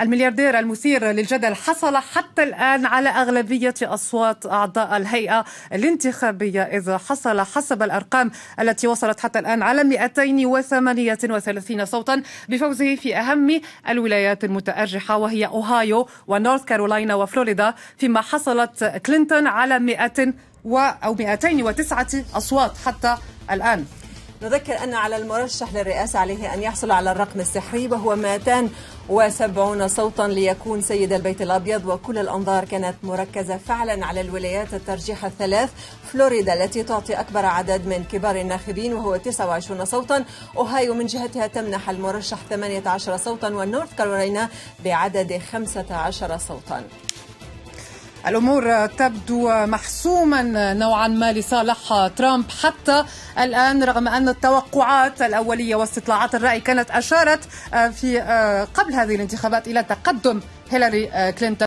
الملياردير المثير للجدل حصل حتى الآن على أغلبية أصوات أعضاء الهيئة الانتخابية إذا حصل حسب الأرقام التي وصلت حتى الآن على 238 صوتا بفوزه في أهم الولايات المتأرجحة وهي أوهايو ونورث كارولاينا وفلوريدا فيما حصلت كلينتون على 100 و أو 209 أصوات حتى الآن نذكر أن على المرشح للرئاسة عليه أن يحصل على الرقم السحري وهو 270 صوتا ليكون سيد البيت الأبيض وكل الأنظار كانت مركزة فعلا على الولايات الترجيح الثلاث فلوريدا التي تعطي أكبر عدد من كبار الناخبين وهو 29 صوتا أوهايو من جهتها تمنح المرشح 18 صوتا ونورث كارولينا بعدد 15 صوتا الامور تبدو محسوما نوعا ما لصالح ترامب حتى الان رغم ان التوقعات الاوليه واستطلاعات الراي كانت اشارت آه، في آه، قبل هذه الانتخابات الى تقدم هيلاري آه، كلينتون